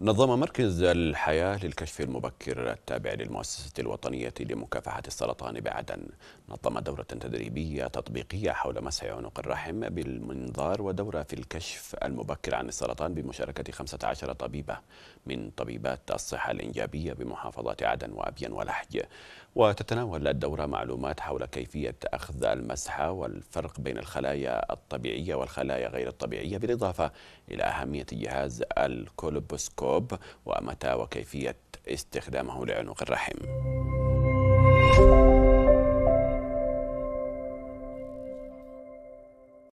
نظم مركز الحياة للكشف المبكر التابع للمؤسسة الوطنية لمكافحة السرطان بعدن نظم دورة تدريبية تطبيقية حول مسح عنق الرحم بالمنظار ودورة في الكشف المبكر عن السرطان بمشاركة 15 طبيبة من طبيبات الصحة الإنجابية بمحافظات عدن وأبين ولحج وتتناول الدورة معلومات حول كيفية أخذ المسحة والفرق بين الخلايا الطبيعية والخلايا غير الطبيعية بالإضافة إلى أهمية جهاز الكولبوسكوب الكوب ومتى وكيفية استخدامه لعنق الرحم